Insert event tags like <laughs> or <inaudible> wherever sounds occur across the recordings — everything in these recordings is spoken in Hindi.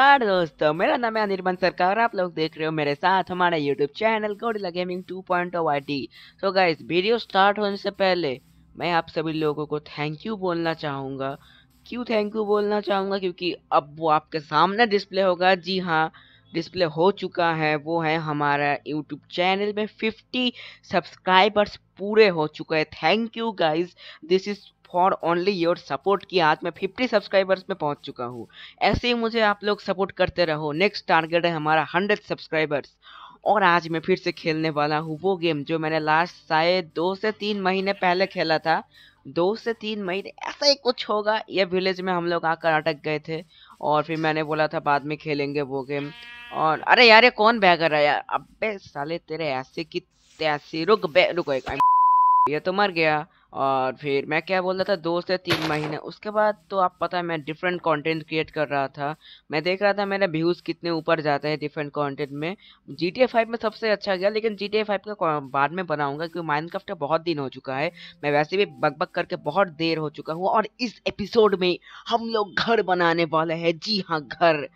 नमस्कार दोस्तों मेरा नाम है अनिर्बन सरकार और आप लोग देख रहे हो मेरे साथ हमारा यूट्यूब चैनल गोडिला gaming two point O I T तो वीडियो स्टार्ट होने से पहले मैं आप सभी लोगों को थैंक यू बोलना चाहूँगा क्यों थैंक यू बोलना चाहूँगा क्योंकि अब वो आपके सामने डिस्प्ले होगा जी हाँ डिस्प्ले हो चुका है वो है हमारा यूट्यूब चैनल में फिफ्टी सब्सक्राइबर्स पूरे हो चुके हैं thank you guys this is for only your support की आज मैं फिफ्टी सब्सक्राइबर्स में पहुंच चुका हूँ ऐसे ही मुझे आप लोग सपोर्ट करते रहो नेक्स्ट टारगेट है हमारा हंड्रेड सब्सक्राइबर्स और आज मैं फिर से खेलने वाला हूँ वो गेम जो मैंने लास्ट शायद दो से तीन महीने पहले खेला था दो से तीन महीने ऐसा ही कुछ होगा यह विलेज में हम लोग आकर अटक गए थे और फिर मैंने बोला था बाद में खेलेंगे वो गेम और अरे यार ये कौन बैगर है यार अबे साले तेरे ऐसे की तैसे रुक बे रुको एक ये तो मर गया और फिर मैं क्या बोल रहा था दो से तीन महीने उसके बाद तो आप पता है मैं डिफरेंट कंटेंट क्रिएट कर रहा था मैं देख रहा था मेरे व्यूज़ कितने ऊपर जाते हैं डिफरेंट कंटेंट में जी टी फाइव में सबसे अच्छा गया लेकिन जी टी फाइव का बाद में बनाऊंगा क्योंकि माइंड क्राफ्ट बहुत दिन हो चुका है मैं वैसे भी बग बग करके बहुत देर हो चुका हूँ और इस एपिसोड में हम लोग घर बनाने वाले हैं जी हाँ घर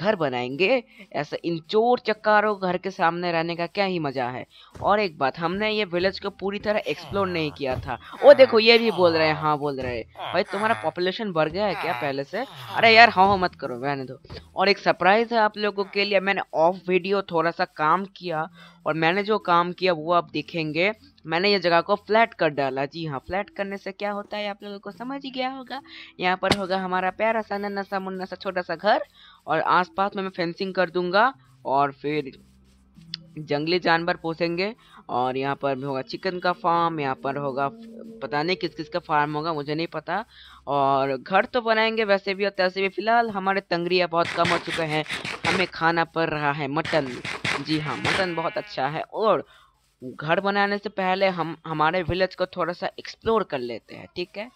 घर बनाएंगे ऐसे इन चोर चक्कारों घर के सामने रहने का क्या ही मजा है और एक बात हमने ये विलेज को पूरी तरह एक्सप्लोर नहीं किया था वो देखो ये भी बोल रहे हैं हाँ बोल रहे हैं भाई तुम्हारा पॉपुलेशन बढ़ गया है क्या पहले से अरे यार हाँ हाँ मत करो मैंने दो और एक सरप्राइज है आप लोगों के लिए मैंने ऑफ वीडियो थोड़ा सा काम किया और मैंने जो काम किया वो आप देखेंगे मैंने ये जगह को फ्लैट कर डाला जी हाँ फ्लैट करने से क्या होता है आप लोगों को समझ ही गया होगा यहाँ पर होगा हमारा प्यारा सा नन्ना सा मुन्ना सा छोटा सा घर और आसपास में मैं फेंसिंग कर दूंगा और फिर जंगली जानवर पोसेंगे और यहाँ पर होगा चिकन का फार्म यहाँ पर होगा पता नहीं किस किस का फार्म होगा मुझे नहीं पता और घर तो बनाएंगे वैसे भी और तैसे भी फिलहाल हमारे तंगरियाँ बहुत कम हो चुके हैं हमें खाना पड़ रहा है मटन जी हाँ मटन बहुत अच्छा है और घर बनाने से पहले हम हमारे विलेज को थोड़ा सा एक्सप्लोर कर लेते हैं ठीक है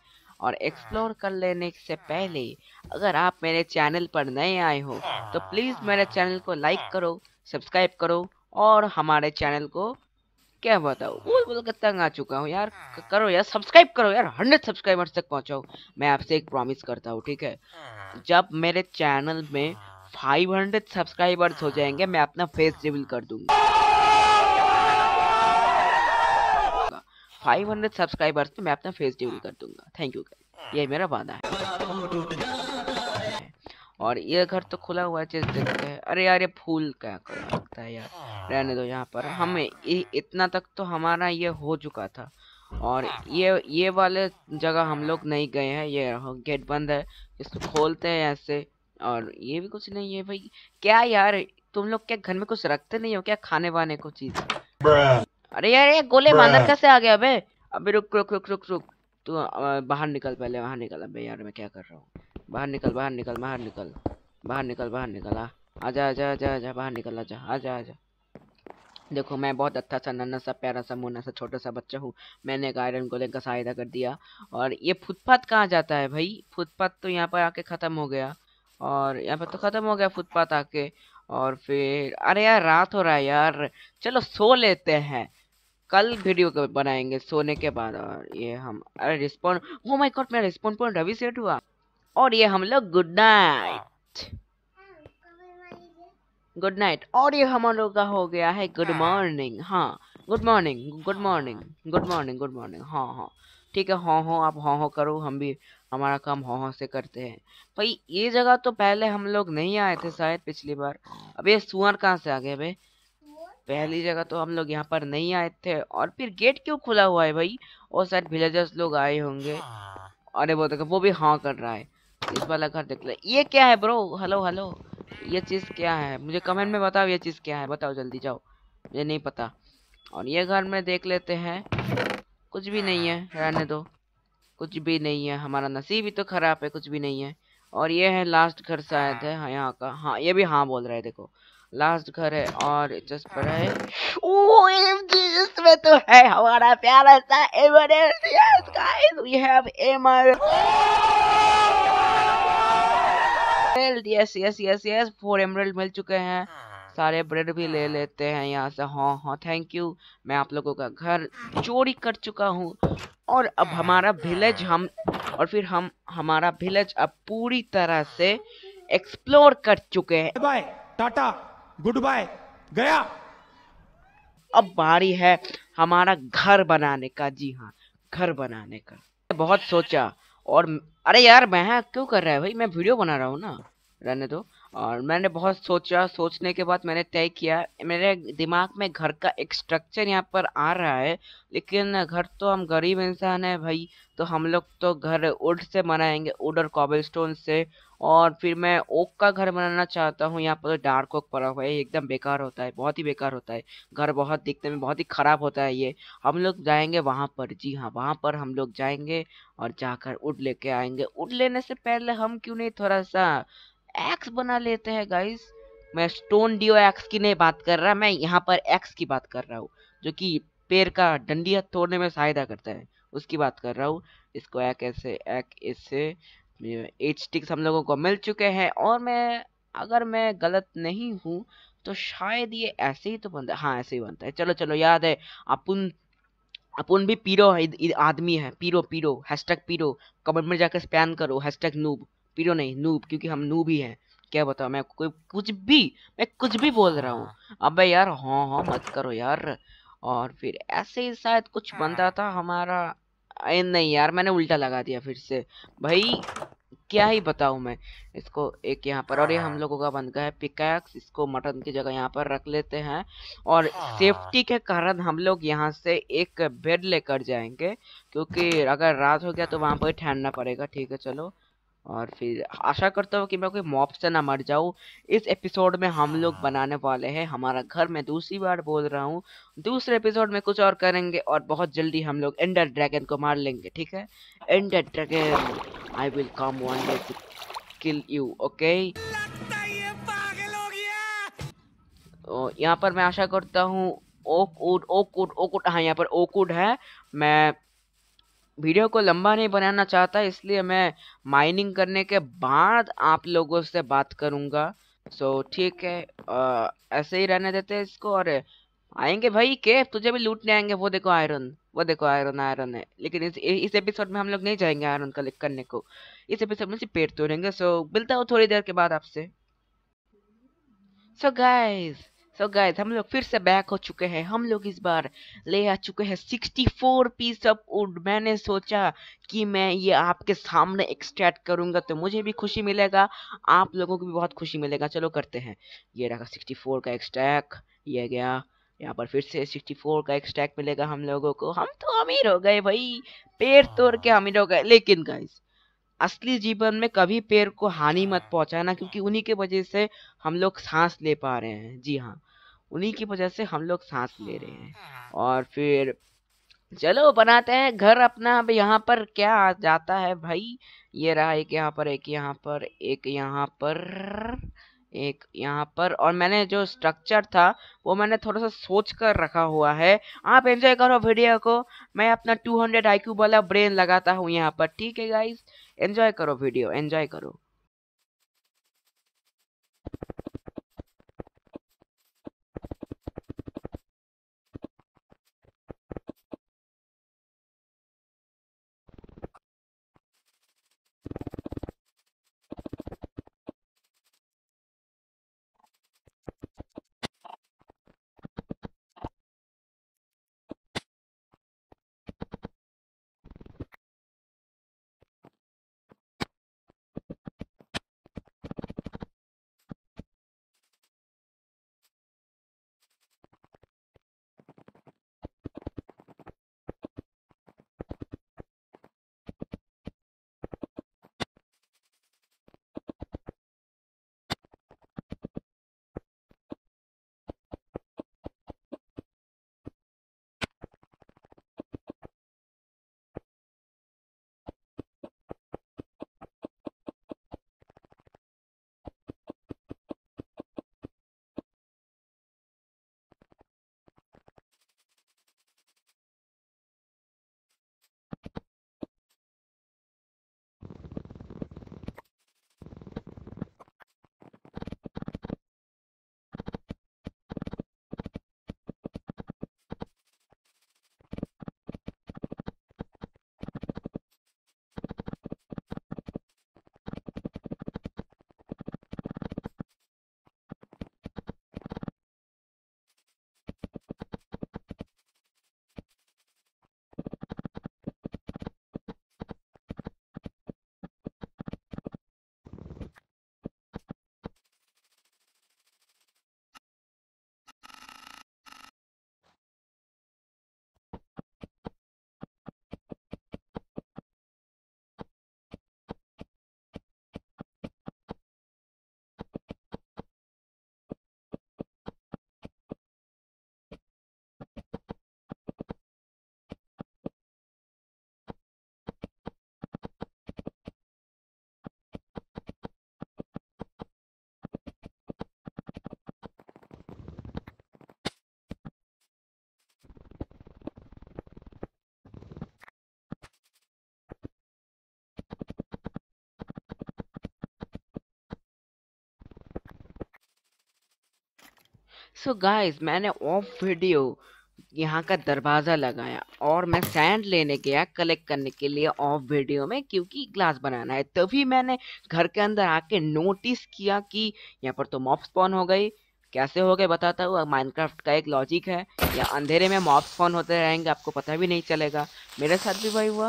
और एक्सप्लोर कर लेने से पहले अगर आप मेरे चैनल पर नए आए हो तो प्लीज़ मेरे चैनल को लाइक करो सब्सक्राइब करो और हमारे चैनल को क्या बताओ बोल बोल कर तंग आ चुका हूँ यार करो यार सब्सक्राइब करो यार हंड्रेड सब्सक्राइबर्स तक पहुँचाओ मैं आपसे एक प्रॉमिस करता हूँ ठीक है जब मेरे चैनल में 500 सब्सक्राइबर्स हो जाएंगे मैं अपना फेस रिवील कर दूंगा फाइव हंड्रेड सब्सक्राइबर्स पे मैं अपना फेस रिवील कर दूंगा थैंक यू ये मेरा वादा है और ये घर तो खुला हुआ है देखते हैं अरे यार ये फूल क्या कर सकता है यार रहने दो यहाँ पर हम इतना तक तो हमारा ये हो चुका था और ये ये वाले जगह हम लोग नहीं गए हैं ये गेट बंद है इसको खोलते हैं ऐसे और ये भी कुछ नहीं है भाई क्या यार तुम लोग क्या घर में कुछ रखते नहीं हो क्या खाने वाने को चीज़ अरे यार ये गोले बांदर कैसे आ गया बे अबे रुक रुक रुक रुक रुक तू बाहर निकल पहले बाहर निकल अबे यार मैं क्या कर रहा हूँ बाहर निकल बाहर निकल बाहर निकल बाहर निकल बाहर निकल आ जा आ जा बाहर निकल आ जा आ जा देखो मैं बहुत अच्छा सा नन्ना सा प्यारा सा मुन्ना सा छोटा सा बच्चा हूँ मैंने एक आयरन गोले का सहायता कर दिया और ये फुटपाथ कहाँ जाता है भाई फुटपाथ तो यहाँ पर आके ख़त्म हो गया और यहाँ पर तो ख़त्म हो गया फुटपाथ आके और फिर अरे यार रात हो रहा है यार चलो सो लेते हैं कल वीडियो बनाएंगे सोने के बाद और ये हम अरे रिस्पॉन्ड हो माय गॉड मेरा रिस्पॉन्ड पॉइंट रवि सेट हुआ और ये हम लोग गुड नाइट गुड नाइट और ये हम लोग का हो गया है गुड मॉर्निंग हाँ good morning good morning good morning good morning हाँ हाँ ठीक है हाँ हाँ आप हाँ हाँ करो हम भी हमारा काम हाँ हाँ से करते हैं भाई ये जगह तो पहले हम लोग नहीं आए थे शायद पिछली बार अब ये सुअर कहाँ से आ गए भाई पहली जगह तो हम लोग यहाँ पर नहीं आए थे और फिर गेट क्यों खुला हुआ है भाई और शायद विलेजर्स लोग आए होंगे हाँ। अरे वो देखो वो भी हाँ कर रहा है इस वाला घर देख ले ये क्या है ब्रो हेलो हेलो ये चीज़ क्या है मुझे कमेंट में बताओ ये चीज़ क्या है बताओ जल्दी जाओ मुझे नहीं पता और ये घर में देख लेते हैं कुछ भी नहीं है रहने दो कुछ भी नहीं है हमारा नसीब ही तो खराब है कुछ भी नहीं है और ये है लास्ट घर शायद हाँ। है हाँ यहाँ का हाँ ये भी हाँ बोल रहा है देखो लास्ट घर है और जस्ट पर है ओ इसमें तो है हमारा प्यारा सा Everest yes guys we have एमर yes yes yes yes four emerald मिल चुके हैं सारे ब्रेड भी ले लेते हैं यहाँ से हाँ हाँ थैंक यू मैं आप लोगों का घर चोरी कर चुका हूँ और अब हमारा विलेज हम और फिर हम हमारा विलेज अब पूरी तरह से एक्सप्लोर कर चुके हैं बाय टाटा गुड बाय गया अब बारी है हमारा घर बनाने का जी हाँ घर बनाने का बहुत सोचा और अरे यार मैं क्यों कर रहा है भाई मैं वीडियो बना रहा हूँ ना रहने दो और मैंने बहुत सोचा सोचने के बाद मैंने तय किया मेरे दिमाग में घर का एक स्ट्रक्चर यहाँ पर आ रहा है लेकिन घर तो हम गरीब इंसान है भाई तो हम लोग तो घर उड से बनाएंगे उड और कॉबल से और फिर मैं ओक का घर बनाना चाहता हूँ यहाँ पर तो डार्क ओक पड़ा हुआ है एकदम बेकार होता है बहुत ही बेकार होता है घर बहुत दिखने में बहुत ही ख़राब होता है ये हम लोग जाएंगे वहाँ पर जी हाँ वहाँ पर हम लोग जाएंगे और जाकर उड लेके आएंगे उड लेने से पहले हम क्यों नहीं थोड़ा सा एक्स बना लेते हैं गाइस मैं स्टोन डीओ एक्स की नहीं बात कर रहा मैं यहाँ पर एक्स की बात कर रहा हूँ जो कि पेड़ का डंडिया तोड़ने में सहायता करता है उसकी बात कर रहा हूँ इसको एक ऐसे एक इससे एट स्टिक्स हम लोगों को मिल चुके हैं और मैं अगर मैं गलत नहीं हूँ तो शायद ये ऐसे ही तो बनता है हाँ ऐसे ही बनता है चलो चलो याद है अपन अपन भी पीरो आदमी है पीरो पीरो हैशटैग पीरो कमेंट में जाकर स्पैन करो हैशटैग नूब पीरो नहीं नूब क्योंकि हम नूब ही हैं क्या बताओ मैं कोई कुछ भी मैं कुछ भी बोल रहा हूँ अब यार हाँ हाँ मत करो यार और फिर ऐसे ही शायद कुछ बनता था हमारा अरे नहीं यार मैंने उल्टा लगा दिया फिर से भाई क्या ही बताऊँ मैं इसको एक यहाँ पर और ये हम लोगों का बन गया है पिकैक्स इसको मटन की जगह यहाँ पर रख लेते हैं और सेफ्टी हाँ। के कारण हम लोग यहाँ से एक बेड लेकर जाएंगे क्योंकि अगर रात हो गया तो वहाँ पर ठहरना पड़ेगा ठीक है चलो और फिर आशा करता हूँ कि मैं कोई मॉप से ना मर जाऊँ इस एपिसोड में हम लोग हाँ। बनाने वाले हैं हमारा घर मैं दूसरी बार बोल रहा हूँ दूसरे एपिसोड में कुछ और करेंगे और बहुत जल्दी हम लोग एंडर ड्रैगन को मार लेंगे ठीक है Ender dragon I will come one two kill you okay यहाँ पर मैं आशा करता हूँ ओकूड ओकूड ओकूड हाँ यहाँ पर ओकुड है मैं वीडियो को लंबा नहीं बनाना चाहता इसलिए मैं माइनिंग करने के बाद आप लोगों से बात करूंगा सो so, ठीक है आ, ऐसे ही रहने देते हैं इसको और आएंगे भाई के तुझे भी लूटने आएंगे वो देखो आयरन वो देखो आयरन आयरन है लेकिन इस इस एपिसोड में हम लोग नहीं जाएंगे आयरन कलेक्ट करने को इस एपिसोड में पेड़ तोड़ेंगे सो मिलता हूँ थोड़ी देर के बाद आपसे so so guys so so guys हम लोग फिर से बैक हो चुके हैं हम लोग इस बार ले आ चुके हैं 64 पीस ऑफ वुड मैंने सोचा कि मैं ये आपके सामने एक्सट्रैक्ट करूंगा तो मुझे भी खुशी मिलेगा आप लोगों को भी बहुत खुशी मिलेगा चलो करते हैं ये रहा 64 का एक्सट्रैक ये गया यहाँ पर फिर से 64 का एक्सट्रैक मिलेगा हम लोगों को हम तो अमीर हो गए भाई पेड़ तोड़ के हाँ। अमीर हो गए लेकिन गाइज असली जीवन में कभी पेड़ को हानि मत हाँ। पहुंचाना क्योंकि उन्हीं के वजह से हम लोग सांस ले पा रहे हैं जी हाँ उन्हीं की वजह से हम लोग सांस ले रहे हैं हाँ। और फिर चलो बनाते हैं घर अपना अब यहाँ पर क्या आ जाता है भाई ये रहा एक यहाँ पर एक यहाँ पर एक यहाँ पर एक यहाँ पर और मैंने जो स्ट्रक्चर था वो मैंने थोड़ा सा सोच कर रखा हुआ है आप एंजॉय करो वीडियो को मैं अपना 200 आईक्यू वाला ब्रेन लगाता हूँ यहाँ पर ठीक है गाइज एंजॉय करो वीडियो एंजॉय करो सो so गाइस मैंने ऑफ वीडियो यहाँ का दरवाज़ा लगाया और मैं सैंड लेने गया कलेक्ट करने के लिए ऑफ वीडियो में क्योंकि ग्लास बनाना है तभी मैंने घर के अंदर आके नोटिस किया कि यहाँ पर तो मॉप स्पॉन हो गई कैसे हो गए बताता हूँ माइनक्राफ्ट का एक लॉजिक है या अंधेरे में मॉप स्पॉन होते रहेंगे आपको पता भी नहीं चलेगा मेरे साथ भी वही हुआ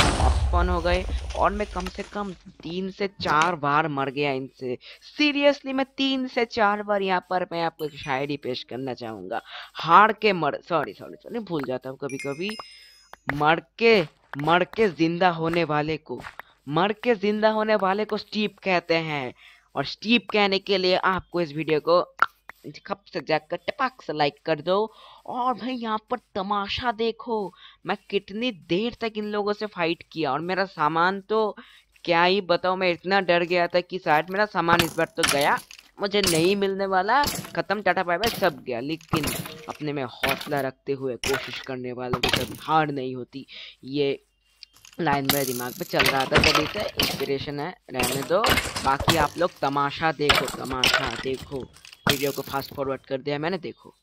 स्पॉन हो गए और मैं कम से कम तीन से चार बार मर गया इनसे सीरियसली मैं तीन से चार बार यहाँ पर मैं आपको एक शायरी पेश करना चाहूँगा हार के मर सॉरी सॉरी सॉरी भूल जाता हूँ कभी कभी मर के मर के जिंदा होने वाले को मर के जिंदा होने वाले को स्टीप कहते हैं और स्टीप कहने के लिए आपको इस वीडियो को खप से जाकर टपाक से लाइक कर दो और भाई यहाँ पर तमाशा देखो मैं कितनी देर तक इन लोगों से फाइट किया और मेरा सामान तो क्या ही बताओ मैं इतना डर गया था कि शायद मेरा सामान इस बार तो गया मुझे नहीं मिलने वाला ख़त्म टाटा पाए सब गया लेकिन अपने में हौसला रखते हुए कोशिश करने वालों की कभी हार नहीं होती ये लाइन मेरे दिमाग पे चल रहा था तभी से इंस्पिरेशन है रहने दो बाकी आप लोग तमाशा देखो तमाशा देखो वीडियो को फास्ट फॉरवर्ड कर दिया मैंने देखो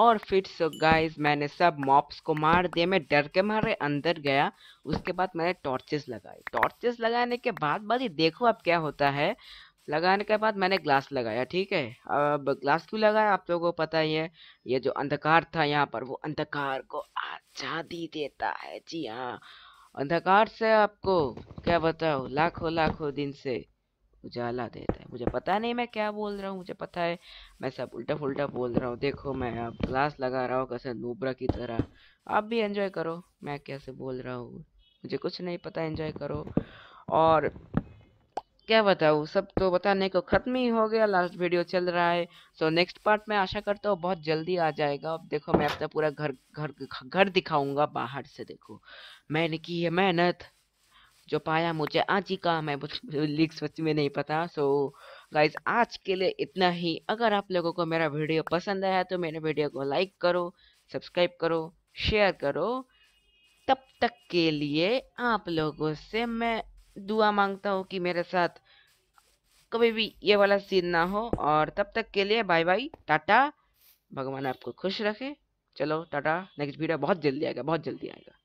और फिर सो गाइस मैंने सब मॉप्स को मार दिया मैं डर के मारे अंदर गया उसके बाद मैंने टॉर्चेस लगाई टॉर्चेस लगाने के बाद बारी देखो अब क्या होता है लगाने के बाद मैंने ग्लास लगाया ठीक है अब ग्लास क्यों लगाया आप लोगों को पता ही है ये जो अंधकार था यहाँ पर वो अंधकार को आज़ादी देता है जी हाँ अंधकार से आपको क्या बताओ लाखों लाखों दिन से उजाला देता है मुझे पता नहीं मैं क्या बोल रहा हूँ मुझे पता है मैं सब उल्टा फुलटा बोल रहा हूँ देखो मैं अब क्लास लगा रहा हूँ कैसे नूबरा की तरह आप भी एंजॉय करो मैं कैसे बोल रहा हूँ मुझे कुछ नहीं पता एंजॉय करो और क्या बताऊँ सब तो बताने को ख़त्म ही हो गया लास्ट वीडियो चल रहा है सो नेक्स्ट पार्ट मैं आशा करता हूँ बहुत जल्दी आ जाएगा अब देखो मैं अपना पूरा घर घर घर दिखाऊंगा बाहर से देखो मैंने की है मेहनत जो पाया मुझे आज ही का मैं <laughs> लिख सच में नहीं पता सो so, गाइज आज के लिए इतना ही अगर आप लोगों को मेरा वीडियो पसंद आया तो मेरे वीडियो को लाइक करो सब्सक्राइब करो शेयर करो तब तक के लिए आप लोगों से मैं दुआ मांगता हूँ कि मेरे साथ कभी भी ये वाला सीन ना हो और तब तक के लिए बाय बाय टाटा भगवान आपको खुश रखे चलो टाटा नेक्स्ट वीडियो बहुत जल्दी आएगा बहुत जल्दी आएगा